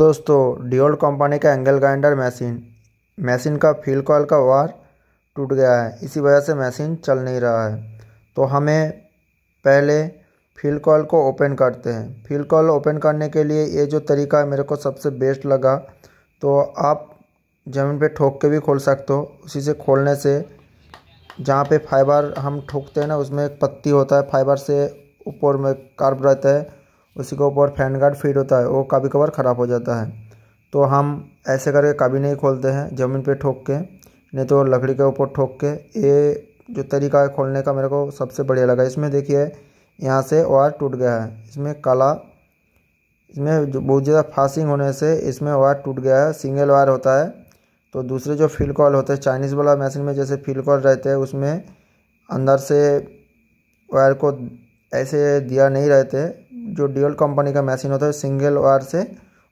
दोस्तों डियोल्ड कंपनी का एंगल ग्राइंडर मशीन मशीन का फील कॉल का वार टूट गया है इसी वजह से मशीन चल नहीं रहा है तो हमें पहले फील कॉल को ओपन करते हैं फील कॉल ओपन करने के लिए ये जो तरीका है मेरे को सबसे बेस्ट लगा तो आप ज़मीन पे ठोक के भी खोल सकते हो उसी से खोलने से जहाँ पे फाइबर हम ठोकते हैं ना उसमें एक पत्ती होता है फाइबर से ऊपर में कार्ब रहता है उसी के ऊपर फैन गार्ड फिट होता है वो कभी कवर ख़राब हो जाता है तो हम ऐसे करके कभी नहीं खोलते हैं ज़मीन पे ठोक के नहीं तो लकड़ी के ऊपर ठोक के ये जो तरीका है खोलने का मेरे को सबसे बढ़िया लगा इसमें देखिए यहाँ से वायर टूट गया है इसमें काला इसमें बहुत ज़्यादा फासिंग होने से इसमें वायर टूट गया है सिंगल वायर होता है तो दूसरे जो फील कॉल होते हैं चाइनीज़ वाला मशीन में जैसे फील कॉल रहते हैं उसमें अंदर से वायर को ऐसे दिया नहीं रहते जो डीएल कंपनी का मशीन होता है सिंगल वायर से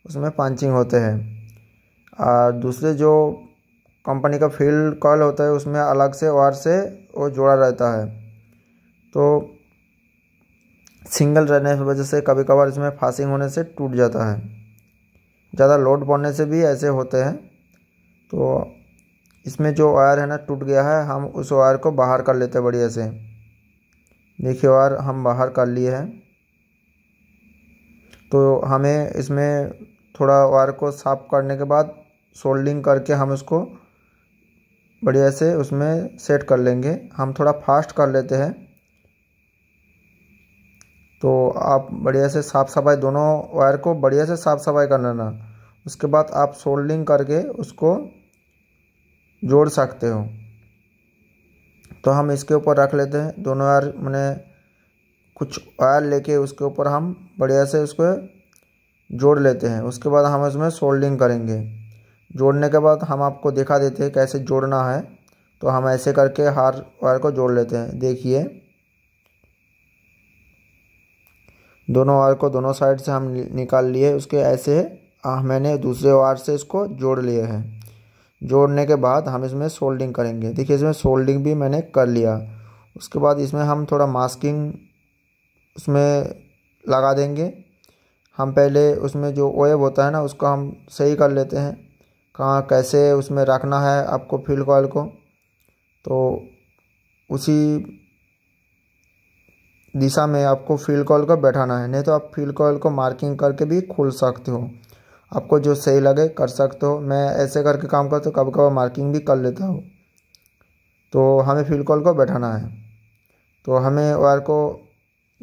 उसमें पंचिंग होते हैं और दूसरे जो कंपनी का फील्ड कॉल होता है उसमें अलग से वायर से वो जोड़ा रहता है तो सिंगल रहने की वजह से कभी कभार इसमें फासिंग होने से टूट जाता है ज़्यादा लोड पड़ने से भी ऐसे होते हैं तो इसमें जो वायर है ना टूट गया है हम उस वायर को बाहर कर लेते हैं बढ़िया से देखिए वायर हम बाहर कर लिए हैं तो हमें इसमें थोड़ा वायर को साफ करने के बाद सोल्डिंग करके हम उसको बढ़िया से उसमें सेट कर लेंगे हम थोड़ा फास्ट कर लेते हैं तो आप बढ़िया से साफ सफाई दोनों वायर को बढ़िया से साफ सफाई कर लेना उसके बाद आप सोल्डिंग करके उसको जोड़ सकते हो तो हम इसके ऊपर रख लेते हैं दोनों वायर मैंने कुछ ऑयल लेके उसके ऊपर हम बढ़िया से उसको जोड़ लेते हैं उसके बाद हम इसमें सोल्डिंग करेंगे जोड़ने के बाद हम आपको दिखा देते हैं कैसे जोड़ना है तो हम ऐसे करके हार वायर को जोड़ लेते हैं देखिए दोनों वायर को दोनों साइड से हम निकाल लिए उसके ऐसे मैंने दूसरे वायर से इसको जोड़ लिए हैं जोड़ने के बाद हम इसमें सोल्डिंग करेंगे देखिए इसमें सोल्डिंग भी मैंने कर लिया उसके बाद इसमें हम थोड़ा मास्किंग उसमें लगा देंगे हम पहले उसमें जो ओएब होता है ना उसको हम सही कर लेते हैं कहाँ कैसे उसमें रखना है आपको फील्ड कॉल को तो उसी दिशा में आपको फील्ड कॉल को बैठाना है नहीं तो आप फील्ड कॉल को मार्किंग करके भी खोल सकते हो आपको जो सही लगे कर सकते हो मैं ऐसे करके काम करता हूँ कभी कभी मार्किंग भी कर लेता हूँ तो हमें फील्ड कॉल को बैठाना है तो हमें वायर को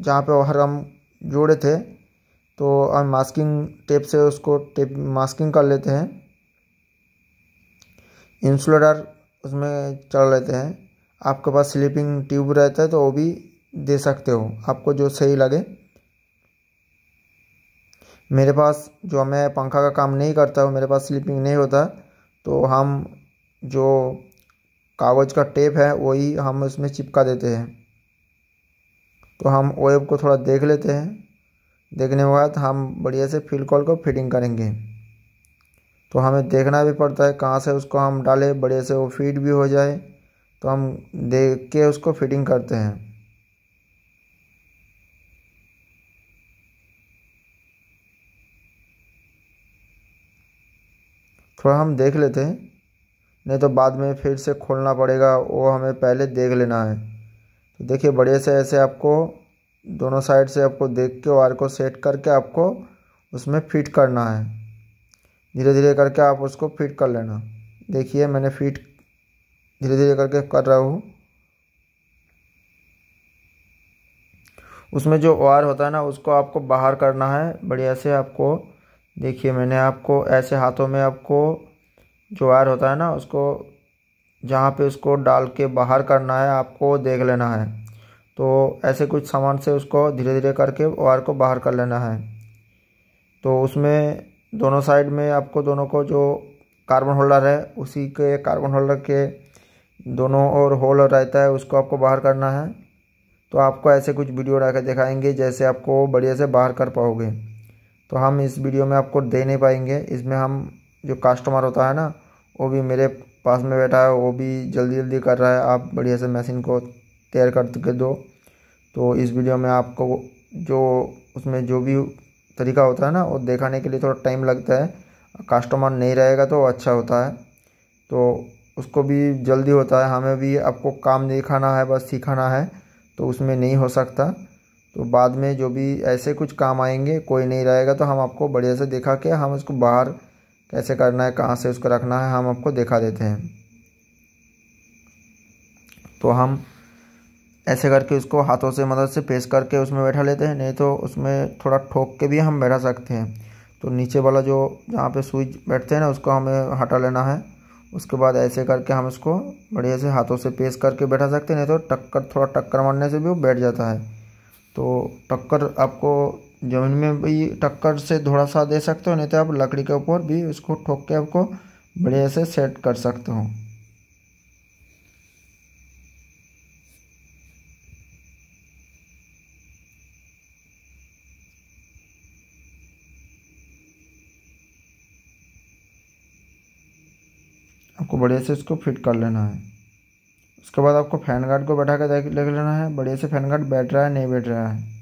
जहाँ पे और हम जोड़े थे तो हम मास्किंग टेप से उसको टेप मास्किंग कर लेते हैं इंसुलेटर उसमें चढ़ लेते हैं आपके पास स्लीपिंग ट्यूब रहता है तो वो भी दे सकते हो आपको जो सही लगे मेरे पास जो मैं पंखा का काम नहीं करता हूँ मेरे पास स्लीपिंग नहीं होता तो हम जो कागज़ का टेप है वही हम उसमें चिपका देते हैं तो हम वेब को थोड़ा देख लेते हैं देखने के बाद हम बढ़िया से फिल कॉल को फीडिंग करेंगे तो हमें देखना भी पड़ता है कहाँ से उसको हम डालें बढ़िया से वो फीड भी हो जाए तो हम देख के उसको फिटिंग करते हैं थोड़ा हम देख लेते हैं नहीं तो बाद में फिर से खोलना पड़ेगा वो हमें पहले देख लेना है तो देखिए बढ़िया से ऐसे आपको दोनों साइड से आपको देख के वायर को सेट करके आपको उसमें फिट करना है धीरे धीरे करके आप उसको फिट कर लेना देखिए मैंने फिट धीरे धीरे करके कर रहा हूँ उसमें जो वायर होता है ना उसको आपको बाहर करना है बढ़िया से आपको देखिए मैंने आपको ऐसे हाथों में आपको जो वायर होता है ना उसको जहाँ पे उसको डाल के बाहर करना है आपको देख लेना है तो ऐसे कुछ सामान से उसको धीरे धीरे करके वायर को बाहर कर लेना है तो उसमें दोनों साइड में आपको दोनों को जो कार्बन होल्डर है उसी के कार्बन होल्डर के दोनों और होल रहता है उसको आपको बाहर करना है तो आपको ऐसे कुछ वीडियो डाल कर दिखाएंगे जैसे आपको बढ़िया से बाहर कर पाओगे तो हम इस वीडियो में आपको दे नहीं पाएंगे इसमें हम जो कस्टमर होता है ना वो भी मेरे पास में बैठा है वो भी जल्दी जल्दी कर रहा है आप बढ़िया से मशीन को तैयार करके दो तो इस वीडियो में आपको जो उसमें जो भी तरीका होता है ना वो दिखाने के लिए थोड़ा टाइम लगता है कस्टमर नहीं रहेगा तो अच्छा होता है तो उसको भी जल्दी होता है हमें भी आपको काम दिखाना है बस सिखाना है तो उसमें नहीं हो सकता तो बाद में जो भी ऐसे कुछ काम आएंगे कोई नहीं रहेगा तो हम आपको बढ़िया से दिखा के हम उसको बाहर कैसे करना है कहाँ से उसको रखना है हम आपको दिखा देते हैं तो हम ऐसे करके उसको हाथों से मदद से पेश करके उसमें बैठा लेते हैं नहीं तो उसमें थोड़ा ठोक के भी हम बैठा सकते हैं तो नीचे वाला जो जहाँ पे स्विच बैठते हैं ना उसको हमें हटा लेना है उसके बाद ऐसे करके हम उसको बढ़िया से हाथों से पेश करके बैठा सकते हैं नहीं तो टक्कर थोड़ा टक्कर मारने से भी वो बैठ जाता है तो टक्कर आपको ज़मीन में भी टक्कर से थोड़ा सा दे सकते हो नहीं तो आप लकड़ी के ऊपर भी उसको ठोक के आपको बढ़िया से सेट कर सकते हो आपको बढ़िया से इसको फिट कर लेना है उसके बाद आपको फैन गार्ड को बैठा के देख लेना है बढ़िया से फैन गार्ड बैठ रहा है नहीं बैठ रहा है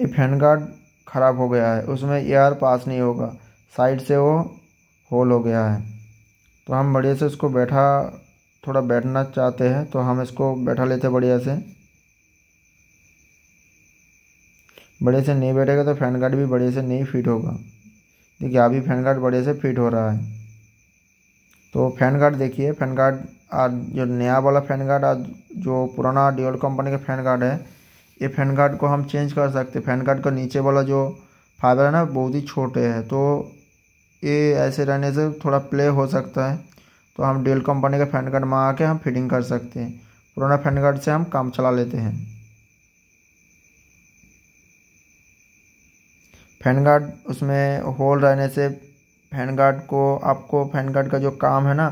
ये फैन गार्ड ख़राब हो गया है उसमें एयर पास नहीं होगा साइड से वो होल हो गया है तो हम बढ़िया से उसको बैठा थोड़ा बैठना चाहते हैं तो हम इसको बैठा लेते बढ़िया से बढ़िया से नहीं बैठेगा तो फैन गार्ड भी बढ़िया से नहीं फिट होगा देखिए अभी फैन गार्ड बढ़िया से फिट हो रहा है तो फैन गार्ड देखिए फैन गार्ड आज जो नया वाला फैन गार्ड आज जो पुराना डिओल कंपनी का फैन गार्ड है ये फैन गार्ड को हम चेंज कर सकते फैन गार्ड का नीचे वाला जो फाइबर है ना बहुत ही छोटे है तो ये ऐसे रहने से थोड़ा प्ले हो सकता है तो हम डेल कंपनी का फैन गार्ड मंगा के हम फिटिंग कर सकते हैं पुराना फैन गार्ड से हम काम चला लेते हैं फैन गार्ड उसमें होल रहने से फैन गार्ड को आपको फैन गार्ड का जो काम है ना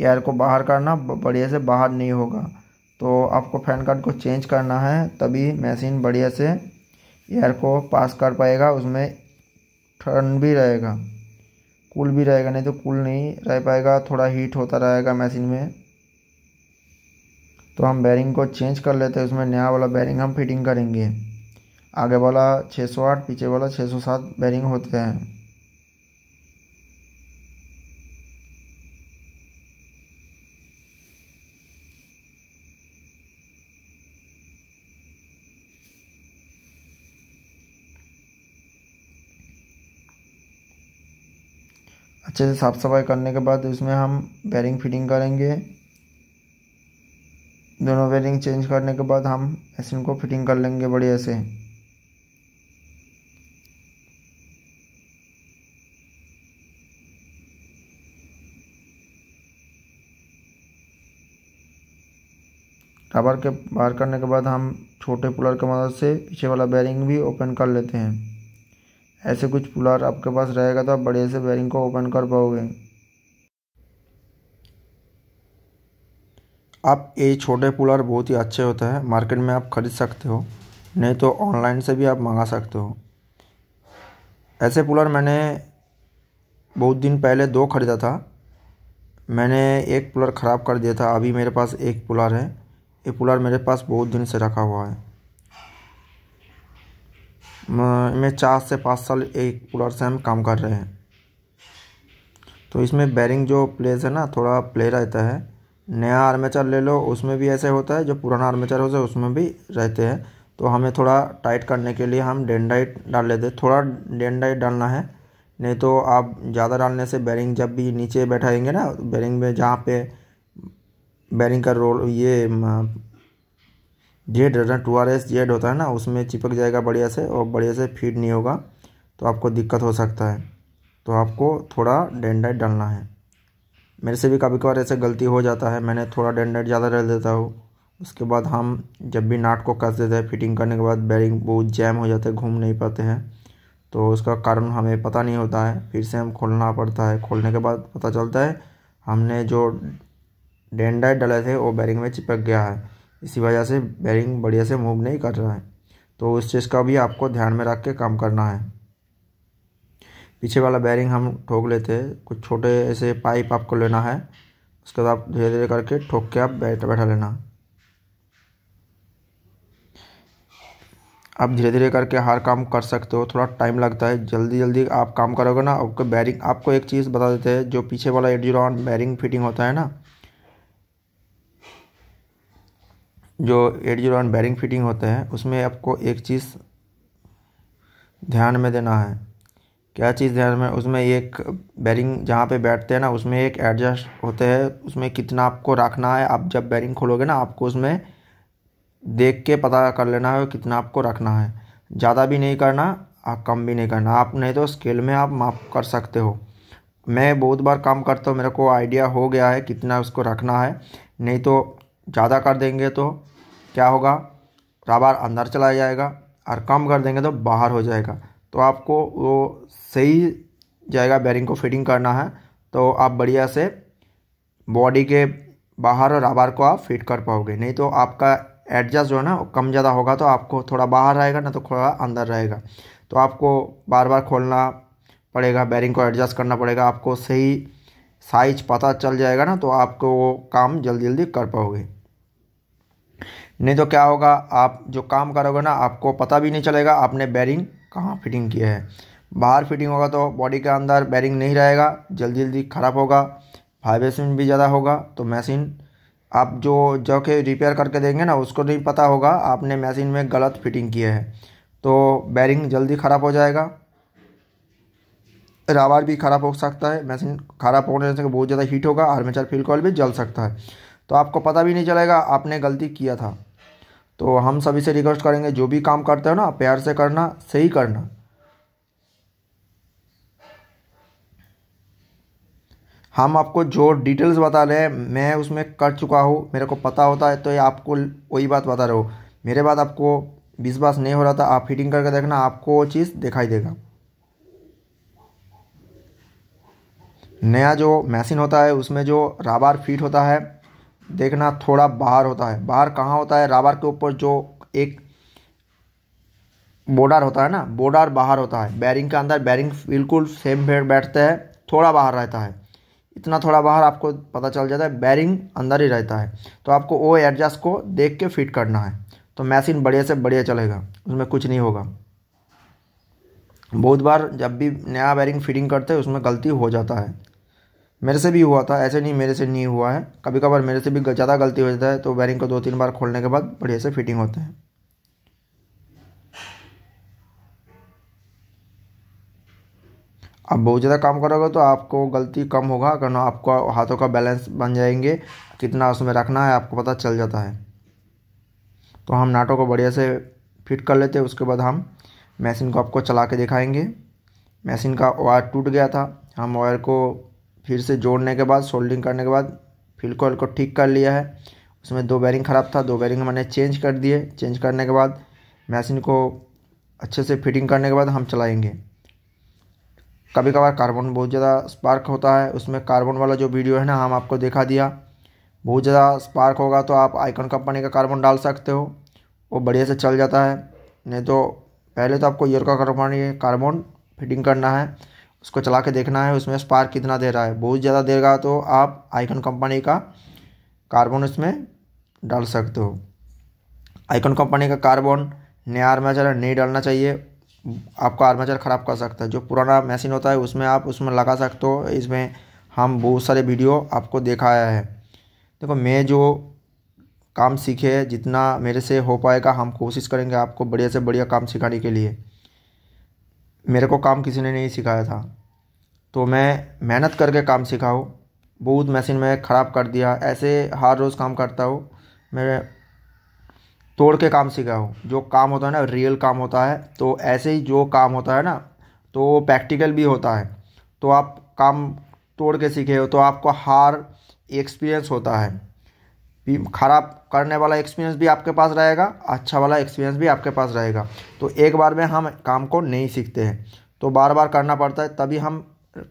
एयर को बाहर करना बढ़िया से बाहर नहीं होगा तो आपको फैन कार्ड को चेंज करना है तभी मशीन बढ़िया से एयर को पास कर पाएगा उसमें ठंड भी रहेगा कूल भी रहेगा नहीं तो कूल नहीं रह पाएगा थोड़ा हीट होता रहेगा मशीन में तो हम बैरिंग को चेंज कर लेते हैं उसमें नया वाला बैरिंग हम फिटिंग करेंगे आगे वाला 608 पीछे वाला 607 बैरिंग होते हैं अच्छे से साफ़ सफाई करने के बाद उसमें हम बैरिंग फिटिंग करेंगे दोनों बैरिंग चेंज करने के बाद हम मशीन को फिटिंग कर लेंगे बढ़िया से टावर के बाहर करने के बाद हम छोटे पुलर की मदद से पीछे वाला बैरिंग भी ओपन कर लेते हैं ऐसे कुछ पुलार आपके पास रहेगा तो आप बढ़िया से बैरिंग को ओपन कर पाओगे आप ये छोटे पुलार बहुत ही अच्छे होते हैं मार्केट में आप खरीद सकते हो नहीं तो ऑनलाइन से भी आप मंगा सकते हो ऐसे पुलार मैंने बहुत दिन पहले दो ख़रीदा था मैंने एक पुलर ख़राब कर दिया था अभी मेरे पास एक पुलर है ये पुलर मेरे पास बहुत दिन से रखा हुआ है में चार से पाँच साल एक कूलर से हम काम कर रहे हैं तो इसमें बैरिंग जो प्लेस है ना थोड़ा प्ले रहता है नया आर्मेचर ले लो उसमें भी ऐसे होता है जो पुराना आर्मेचर होता है उसमें भी रहते हैं तो हमें थोड़ा टाइट करने के लिए हम डेंडाइट डाल लेते हैं थोड़ा डेंडाइट डालना है नहीं तो आप ज़्यादा डालने से बैरिंग जब भी नीचे बैठाएंगे ना बैरिंग में जहाँ पे बैरिंग का रोल ये जेड रहता है टू आर एस जेड होता है ना उसमें चिपक जाएगा बढ़िया से और बढ़िया से फीड नहीं होगा तो आपको दिक्कत हो सकता है तो आपको थोड़ा डेंडाइट डालना है मेरे से भी कभी कभार ऐसे गलती हो जाता है मैंने थोड़ा डेंडाइट ज़्यादा डाल देता हूँ उसके बाद हम जब भी नाट को कस देते हैं फिटिंग करने के बाद बैरिंग बहुत जैम हो जाते हैं घूम नहीं पाते हैं तो उसका कारण हमें पता नहीं होता है फिर से हम खोलना पड़ता है खोलने के बाद पता चलता है हमने जो डेंडाइट डाले थे वो बैरिंग में चिपक गया है इसी वजह से बैरिंग बढ़िया से मूव नहीं कर रहा है तो उस चीज़ का भी आपको ध्यान में रख के काम करना है पीछे वाला बैरिंग हम ठोक लेते हैं कुछ छोटे ऐसे पाइप आपको लेना है उसके बाद आप धीरे धीरे करके ठोक के आप बैठ बैठा लेना आप धीरे धीरे करके हर काम कर सकते हो थोड़ा टाइम लगता है जल्दी जल्दी आप काम करोगे ना आपको बैरिंग आपको एक चीज़ बता देते हैं जो पीछे वाला जीरो बैरिंग फिटिंग होता है ना जो eight zero one bearing fitting होते हैं उसमें आपको एक चीज़ ध्यान में देना है क्या चीज़ ध्यान में उसमें एक बैरिंग जहाँ पे बैठते हैं ना उसमें एक एडजस्ट होते हैं उसमें कितना आपको रखना है आप जब बैरिंग खोलोगे ना आपको उसमें देख के पता कर लेना है कितना आपको रखना है ज़्यादा भी नहीं करना आप कम भी नहीं करना आप नहीं तो स्केल में आप माप कर सकते हो मैं बहुत बार काम करता हूँ मेरे को आइडिया हो गया है कितना उसको रखना है नहीं तो ज़्यादा कर देंगे तो क्या होगा रबार अंदर चला जाएगा और कम कर देंगे तो बाहर हो जाएगा तो आपको वो सही जाएगा बैरिंग को फिटिंग करना है तो आप बढ़िया से बॉडी के बाहर और रबार को आप फिट कर पाओगे नहीं तो आपका एडजस्ट जो है ना कम ज़्यादा होगा तो आपको थोड़ा बाहर रहेगा ना तो थोड़ा अंदर रहेगा तो आपको बार बार खोलना पड़ेगा बैरिंग को एडजस्ट करना पड़ेगा आपको सही साइज पता चल जाएगा ना तो आपको वो काम जल्दी जल्दी कर पाओगे नहीं तो क्या होगा आप जो काम करोगे ना आपको पता भी नहीं चलेगा आपने बैरिंग कहाँ फिटिंग किया है बाहर फिटिंग होगा तो बॉडी के अंदर बैरिंग नहीं रहेगा जल्दी जल्दी ख़राब होगा वाइब्रेशन भी ज़्यादा होगा तो मशीन आप जो जो के रिपेयर करके देंगे ना उसको नहीं पता होगा आपने मशीन में गलत फिटिंग किया है तो बैरिंग जल्दी ख़राब हो जाएगा रावर भी ख़राब हो सकता है मशीन ख़राब होने से बहुत ज़्यादा हीट होगा आर्मेचर फील कॉल भी जल सकता है तो आपको पता भी नहीं चलेगा आपने गलती किया था तो हम सभी से रिक्वेस्ट करेंगे जो भी काम करते हो ना प्यार से करना सही करना हम आपको जो डिटेल्स बता रहे हैं मैं उसमें कर चुका हूँ मेरे को पता होता है तो ये आपको वही बात बता रहे हो मेरे बात आपको विश्वास नहीं हो रहा था आप फिटिंग करके देखना आपको वो चीज़ दिखाई देगा नया जो मशीन होता है उसमें जो राबार फिट होता है देखना थोड़ा बाहर होता है बाहर कहाँ होता है राबार के ऊपर जो एक बोर्डर होता है ना बोर्डर बाहर होता है बैरिंग के अंदर बैरिंग बिल्कुल सेम फेयर बैठते हैं थोड़ा बाहर रहता है इतना थोड़ा बाहर आपको पता चल जाता है बैरिंग अंदर ही रहता है तो आपको वो एडजस्ट को देख के फिट करना है तो मशीन बढ़िया से बढ़िया चलेगा उसमें कुछ नहीं होगा बहुत बार जब भी नया बैरिंग फिटिंग करते हैं उसमें गलती हो जाता है मेरे से भी हुआ था ऐसे नहीं मेरे से नहीं हुआ है कभी कभार मेरे से भी ज़्यादा गलती हो जाता है तो वायरिंग को दो तीन बार खोलने के बाद बढ़िया से फिटिंग होता है आप बहुत ज़्यादा काम करोगे तो आपको गलती कम होगा करना आपका हाथों का बैलेंस बन जाएंगे कितना उसमें रखना है आपको पता चल जाता है तो हम नाटों को बढ़िया से फिट कर लेते हैं उसके बाद हम मशीन को आपको चला के दिखाएंगे मशीन का वायर टूट गया था हम वायर को फिर से जोड़ने के बाद सोल्डिंग करने के बाद फिल कोयल को ठीक कर लिया है उसमें दो बैरिंग ख़राब था दो बैरिंग मैंने चेंज कर दिए चेंज करने के बाद मशीन को अच्छे से फिटिंग करने के बाद हम चलाएंगे कभी कभार कार्बन बहुत ज़्यादा स्पार्क होता है उसमें कार्बन वाला जो वीडियो है ना हम आपको देखा दिया बहुत ज़्यादा स्पार्क होगा तो आप आइकन कंपनी का कार्बन डाल सकते हो वो बढ़िया से चल जाता है नहीं तो पहले तो आपको ईयर का कार्बन कार्बन फिटिंग करना है उसको चला के देखना है उसमें स्पार्क कितना दे रहा है बहुत ज़्यादा देगा तो आप आइकन कंपनी का कार्बन उसमें डाल सकते हो आइकन कंपनी का कार्बन नया आर्मेचर नहीं डालना चाहिए आपका आर्मेचर ख़राब कर सकता है जो पुराना मशीन होता है उसमें आप उसमें लगा सकते हो इसमें हम बहुत सारे वीडियो आपको दिखाया है देखो मैं जो काम सीखे जितना मेरे से हो पाएगा हम कोशिश करेंगे आपको बढ़िया से बढ़िया काम सिखाने के लिए मेरे को काम किसी ने नहीं सिखाया था तो मैं मेहनत करके काम सीखा बहुत मशीन में ख़राब कर दिया ऐसे हर रोज़ काम करता हूँ मैं तोड़ के काम सीखा हूँ जो काम होता है ना रियल काम होता है तो ऐसे ही जो काम होता है ना तो प्रैक्टिकल भी होता है तो आप काम तोड़ के सीखे हो तो आपको हार एक्सपीरियंस होता है भी खराब करने वाला एक्सपीरियंस भी आपके पास रहेगा अच्छा वाला एक्सपीरियंस भी आपके पास रहेगा तो एक बार में हम काम को नहीं सीखते हैं तो बार बार करना पड़ता है तभी हम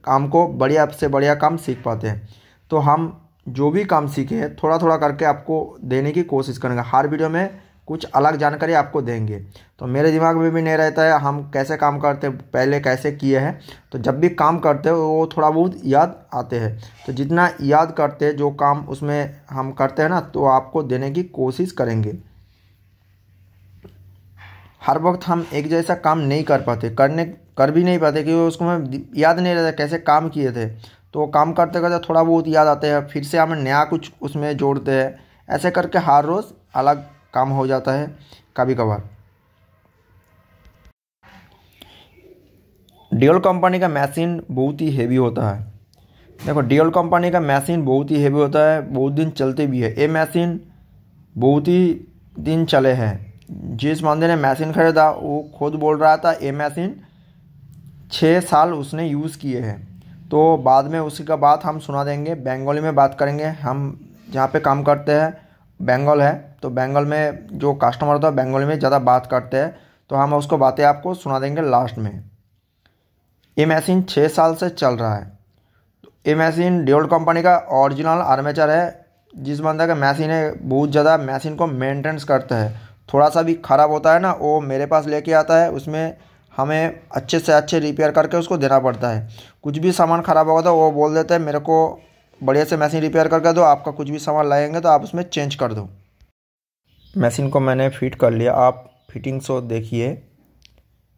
काम को बढ़िया से बढ़िया काम सीख पाते हैं तो हम जो भी काम सीखे हैं थोड़ा थोड़ा करके आपको देने की कोशिश करेंगे हर वीडियो में कुछ अलग जानकारी आपको देंगे तो मेरे दिमाग में भी नहीं रहता है हम कैसे काम करते पहले कैसे किए हैं तो जब भी काम करते हो वो थोड़ा बहुत याद आते हैं तो जितना याद करते जो काम उसमें हम करते हैं ना तो आपको देने की कोशिश करेंगे हर वक्त हम एक जैसा काम नहीं कर पाते करने कर भी नहीं पाते क्योंकि उसको हमें याद नहीं रहता कैसे काम किए थे तो वो काम करते करते थोड़ा बहुत याद आते हैं फिर से हम नया कुछ उसमें जोड़ते हैं ऐसे करके हर रोज़ अलग काम हो जाता है कभी कभार डियोल कंपनी का मशीन बहुत ही हेवी होता है देखो डियोल कंपनी का मशीन बहुत ही हेवी होता है बहुत दिन चलते भी है ये मशीन बहुत ही दिन चले हैं जिस बंदे ने मशीन खरीदा वो खुद बोल रहा था ये मशीन छः साल उसने यूज़ किए हैं तो बाद में उसी का बात हम सुना देंगे बंगाली में बात करेंगे हम जहाँ पे काम करते हैं बंगाल है तो बंगाल में जो कस्टमर होता है बंगाल में ज़्यादा बात करते हैं तो हम उसको बातें आपको सुना देंगे लास्ट में ये मशीन छः साल से चल रहा है तो ये मशीन ड्योल कंपनी का ओरिजिनल आर्मेचर है जिस बंदा का मशीन है बहुत ज़्यादा मशीन को मेंटेनेंस करता है थोड़ा सा भी ख़राब होता है ना वो मेरे पास लेके आता है उसमें हमें अच्छे से अच्छे रिपेयर करके उसको देना पड़ता है कुछ भी सामान ख़राब होगा तो वो बोल देते हैं मेरे को बढ़िया से मशीन रिपेयर करके दो आपका कुछ भी सामान लाएंगे तो आप उसमें चेंज कर दो मशीन को मैंने फिट कर लिया आप फिटिंग सो देखिए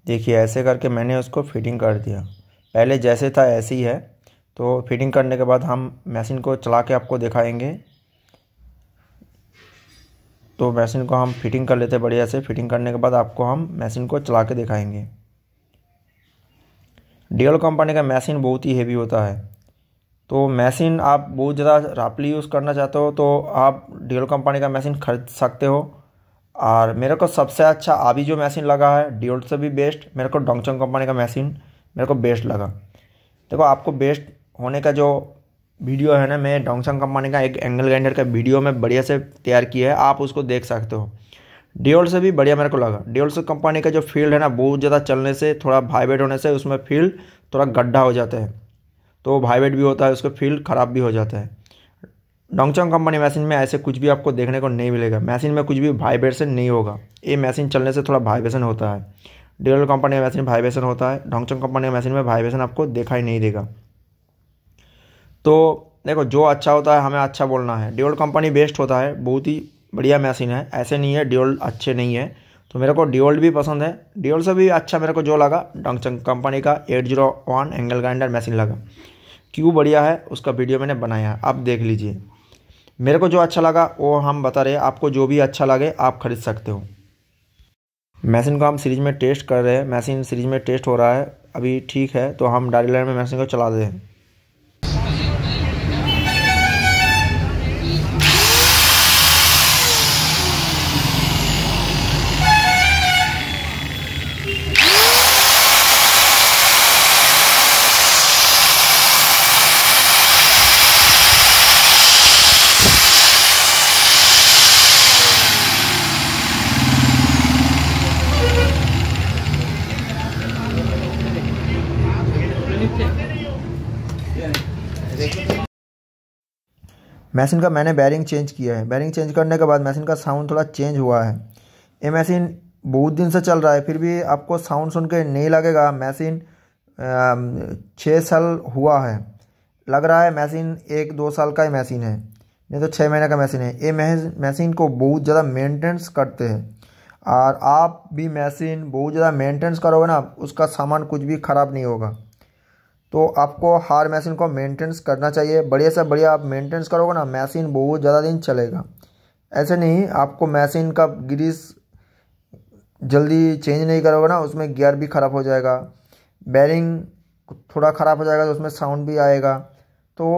देखिए ऐसे करके मैंने उसको फिटिंग कर दिया पहले जैसे था ऐसे ही है तो फिटिंग करने के बाद हम मशीन को चला के आपको दिखाएंगे तो मशीन को हम फिटिंग कर लेते बढ़िया से फिटिंग करने के बाद आपको हम मशीन को चला के दिखाएंगे डीएल कंपनी का मशीन बहुत ही हेवी होता है तो मैसिन आप बहुत ज़्यादा रापली यूज़ करना चाहते हो तो आप डेल कंपनी का मैसिन खरीद सकते हो और मेरे को सबसे अच्छा अभी जो मशीन लगा है डियोल्ट से भी बेस्ट मेरे को डोंगचंग कंपनी का मशीन मेरे को बेस्ट लगा देखो आपको बेस्ट होने का जो वीडियो है ना मैं डोंगचंग कंपनी का एक एंगल ग्राइंडर का वीडियो में बढ़िया से तैयार किया है आप उसको देख सकते हो डियोल्ट से भी बढ़िया मेरे को लगा डियोल्ट से कंपनी का जो फील्ड है ना बहुत ज़्यादा चलने से थोड़ा वाइब्रेट होने से उसमें फील्ड थोड़ा गड्ढा हो जाता है तो वाइब्रेट भी होता है उसका फील्ड ख़राब भी हो जाता है डोंगचोंग कंपनी मशीन में ऐसे कुछ भी आपको देखने को नहीं मिलेगा मशीन में कुछ भी वाइब्रेशन नहीं होगा ये मशीन चलने से थोड़ा वाइब्रेशन होता है ड्यूरल कंपनी मशीन वाइब्रेशन होता है डोंगचोंग कंपनी मशीन में वाइब्रेशन आपको देखा ही नहीं देगा तो देखो जो अच्छा होता है हमें अच्छा बोलना है डिओल कंपनी बेस्ट होता है बहुत ही बढ़िया मशीन है ऐसे नहीं है डिओल अच्छे नहीं है तो मेरे को डिओल्ड भी पसंद है डिओल से भी अच्छा मेरे को जो लगा डोंगचंग कंपनी का eight zero one angle grinder machine लगा क्यों बढ़िया है उसका वीडियो मैंने बनाया है आप देख लीजिए मेरे को जो अच्छा लगा वो हम बता रहे हैं आपको जो भी अच्छा लगे आप ख़रीद सकते हो मशीन को हम सीरीज में टेस्ट कर रहे हैं मशीन सीरीज में टेस्ट हो रहा है अभी ठीक है तो हम डायरी लाइन में मशीन को चला दें मशीन का मैंने बैरिंग चेंज किया है बैरिंग चेंज करने के बाद मशीन का साउंड थोड़ा चेंज हुआ है ये मशीन बहुत दिन से चल रहा है फिर भी आपको साउंड सुन के नहीं लगेगा मशीन छः साल हुआ है लग रहा है मशीन एक दो साल का ही मशीन है नहीं तो छः महीने का मशीन है ये मशीन को बहुत ज़्यादा मेंटेनेंस करते हैं और आप भी मशीन बहुत ज़्यादा मेंटेनेंस करोगे ना उसका सामान कुछ भी ख़राब नहीं होगा तो आपको हार मशीन को मेंटेनेंस करना चाहिए बढ़िया से बढ़िया आप मेंटेनेंस करोगे ना मशीन बहुत ज़्यादा दिन चलेगा ऐसे नहीं आपको मशीन का ग्रीस जल्दी चेंज नहीं करोगे ना उसमें गियर भी ख़राब हो जाएगा बैरिंग थोड़ा ख़राब हो जाएगा तो उसमें साउंड भी आएगा तो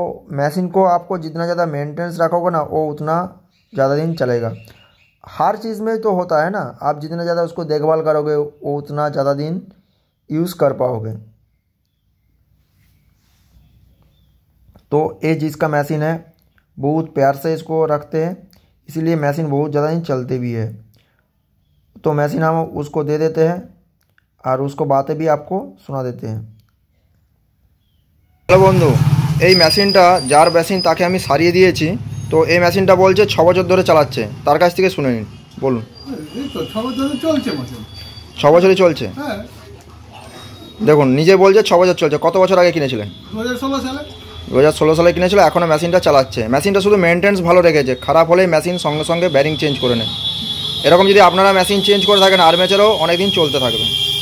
मशीन को आपको जितना ज़्यादा मेंटेनेंस रखोगे ना वो उतना ज़्यादा दिन चलेगा हर चीज़ में तो होता है ना आप जितना ज़्यादा उसको देखभाल करोगे वो उतना ज़्यादा दिन यूज़ कर पाओगे तो ये चीज़ का मशीन है बहुत प्यार से इसको रखते हैं इसीलिए मशीन बहुत ज़्यादा ही चलती भी है तो मशीन हम उसको दे देते हैं और उसको बातें भी आपको सुना देते हैं हेलो बंधु ये मशीन टा जार मशीन ताकि हमें सारिए दिए तो ये मशीन टा बोल छ बचर धरे चला तरह के शुने नीन बोल छ बचरे चल देखो निजे बोल छ बचर चलते कत बचर आगे कहने 2016 सोलह साल দু হাজার ষোলো সালে কিনেছিল এখনও মেশিনটা চালাচ্ছে মেশিনটা শুধু মেনটেন্স ভালো রেখেছে খারাপ হলে মেশিন সঙ্গে সঙ্গে ব্যারিং চেঞ্জ করে নেয় এরকম যদি আপনারা মেশিন চেঞ্জ করে থাকেন আর্মেচারও অনেকদিন চলতে থাকবে